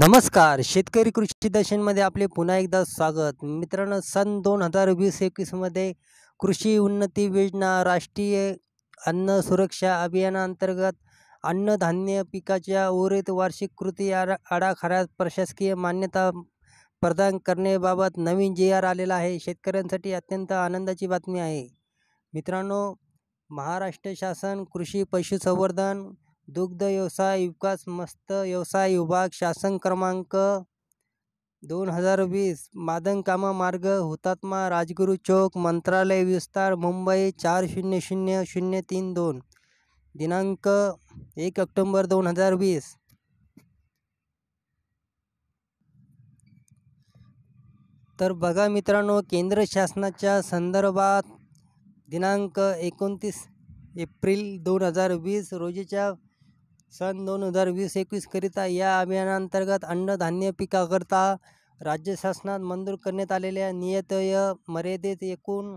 नमस्कार शेतकरी कृषी दर्शनमध्ये आपले पुन्हा एकदा स्वागत मित्रांनो सन दोन हजार वीस एकवीसमध्ये कृषी उन्नती योजना राष्ट्रीय अन्न सुरक्षा अभियानाअंतर्गत अन्नधान्य पिकाच्या उरित वार्षिक कृती आरा आराखड्यात प्रशासकीय मान्यता प्रदान करण्याबाबत नवीन जे आर आलेला आहे शेतकऱ्यांसाठी अत्यंत आनंदाची बातमी आहे मित्रांनो महाराष्ट्र शासन कृषी पशुसंवर्धन दुग्ध व्यवसाय विकास व्यवसाय विभाग, शासन क्रमांक दोन हजार वीस मादनकामा मार्ग, हुतात्मा राजगुरू चौक, मंत्रालय विस्तार, मुंबई चार शून्य शून्य शून्य तीन दोन दिनांक एक ऑक्टोंबर दोन हजार वीस तर बघा मित्रांनो केंद्र शासनाच्या संदर्भात दिनांक एकोणतीस एप्रिल दोन हजार वीस रोजीच्या सन दोन हजार वीस एकवीसकरिता या अभियानांतर्गत अन्नधान्य पिकाकरता राज्य शासनात मंजूर करण्यात आलेल्या नियतय मर्यादेत एकूण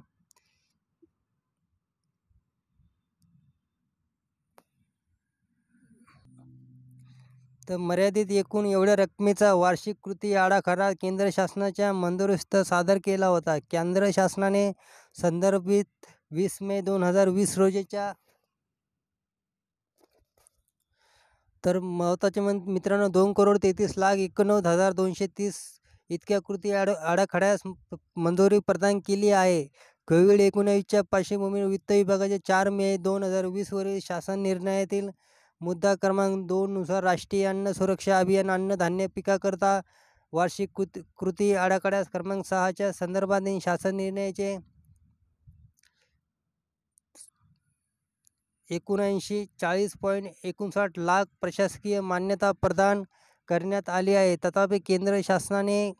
तर मर्यादित एकूण एवढ्या रकमेचा वार्षिक कृती आराखडा केंद्र शासनाच्या मंजुरीस्त सादर केला होता केंद्र शासनाने संदर्भित वीस मे दोन हजार वीस रोजीच्या तर महत्त्वाचे म्हण मित्रांनो दोन करोड तेहतीस लाख एकोणनव्वद हजार दोनशे तीस इतक्या कृती आड आराखड्यास मंजुरी प्रदान केली आहे कोविड एकोणावीसच्या पार्श्वभूमीवर वित्त विभागाचे चार मे दोन हजार वीसवरील शासन निर्णयातील मुद्दा क्रमांक दोननुसार राष्ट्रीय अन्न सुरक्षा अभियान अन्नधान्य पिकाकरता वार्षिक कृत कृती आराखड्यास क्रमांक सहाच्या संदर्भातील शासन निर्णयाचे एकोणऐंशी चाळीस पॉईंट एकोणसाठ लाख प्रशासकीय मान्यता प्रदान करण्यात आली आहे तथापि केंद्र शासनाने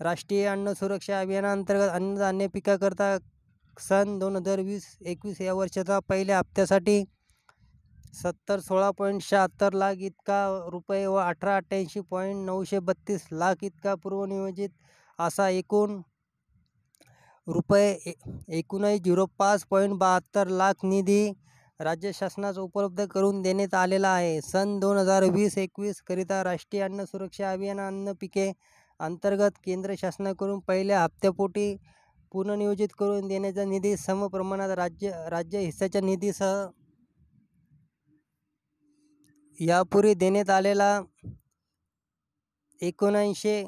राष्ट्रीय अन्न सुरक्षा अभियानाअंतर्गत अन्नधान्य पिकाकरता सन दोन हजार वीस एकवीस या वर्षाचा पहिल्या हप्त्यासाठी सत्तर सोळा पॉईंट शहात्तर लाख इतका रुपये व अठरा अठ्ठ्याऐंशी पॉईंट नऊशे बत्तीस लाख इतका पूर्वनियोजित असा एकूण रुपये एकोणीस झिरो पाच पॉईंट बहात्तर लाख निधी राज्य शासनास उपलब्ध करून देण्यात आलेला आहे सन दोन हजार वीस एकवीसकरिता राष्ट्रीय अन्न सुरक्षा अभियान अन्न पिके अंतर्गत केंद्र शासनाकडून पहिल्या हप्त्यापोटी पुनर्नियोजित करून देण्याचा निधी सम प्रमाणात राज्य राज्य हिस्साच्या निधीसह यापूर्वी देण्यात आलेला एकोणऐंशी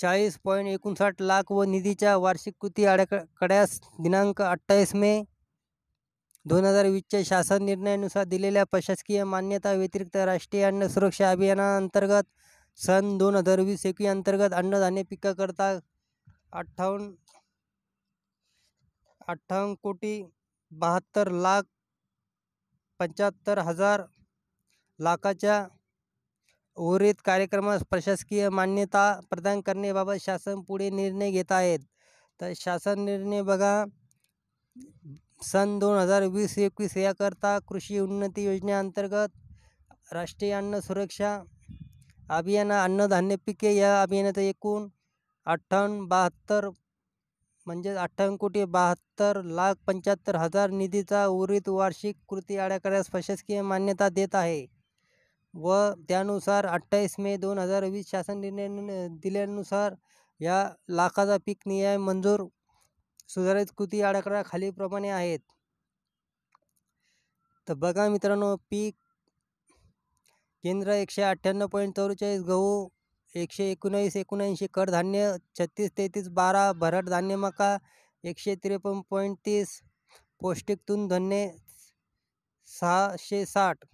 चाळीस पॉईंट एकोणसाठ लाख व निधीच्या वार्षिक कृती कड्यास दिनांक अठ्ठावीस मे दोन हजार वीसच्या शासन निर्णयानुसार दिलेल्या प्रशासकीय मान्यता व्यतिरिक्त राष्ट्रीय अन्न सुरक्षा अभियानाअंतर्गत सन दोन हजार वीस एकवी अंतर्गत अन्नधान्य पिकाकरता अठ्ठावन्न अठ्ठावन्न कोटी बहात्तर लाख पंच्याहत्तर हजार लाखाच्या उर्वरित कार्यक्रमास प्रशासकीय मान्यता प्रदान करण्याबाबत शासन पुढे निर्णय घेत आहेत तर शासन निर्णय बघा सन दोन हजार वीस एकवीस याकरता कृषी उन्नती योजनेअंतर्गत राष्ट्रीय अन्न सुरक्षा अभियान अन्नधान्य पिके या अभियानाचं एकूण अठ्ठावन्न बहात्तर म्हणजे अठ्ठावन्न कोटी बहात्तर लाख पंच्याहत्तर हजार निधीचा उरित वार्षिक कृती आराखड्यास प्रशासकीय मान्यता देत आहे व त्यानुसार अठ्ठावीस मे दोन हजार वीस शासन निर्णय दिल्यानुसार या लाखाचा पीक नियम मंजूर सुधारित कृती आराखडा खालीलप्रमाणे आहेत तर बघा मित्रांनो पीक केंद्र एकशे अठ्ठ्याण्णव पॉईंट चौवेचाळीस गहू एकशे एकोणावीस एकोणऐंशी कडधान्य छत्तीस तेहतीस बारा भरड धान्य मका एकशे त्रेपन्न पॉईंट तीस पौष्टिक तृणधान्ये सहाशे साठ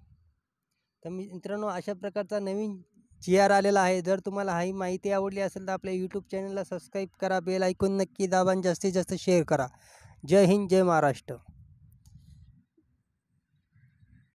तर मित्रांनो अशा प्रकारचा नवीन जी आलेला आहे जर तुम्हाला ही माहिती आवडली असेल तर आपल्या यूट्यूब चॅनलला सबस्क्राईब करा बेल ऐकून नक्की दाबा आणि जास्तीत जास्त शेअर करा जय हिंद जय महाराष्ट्र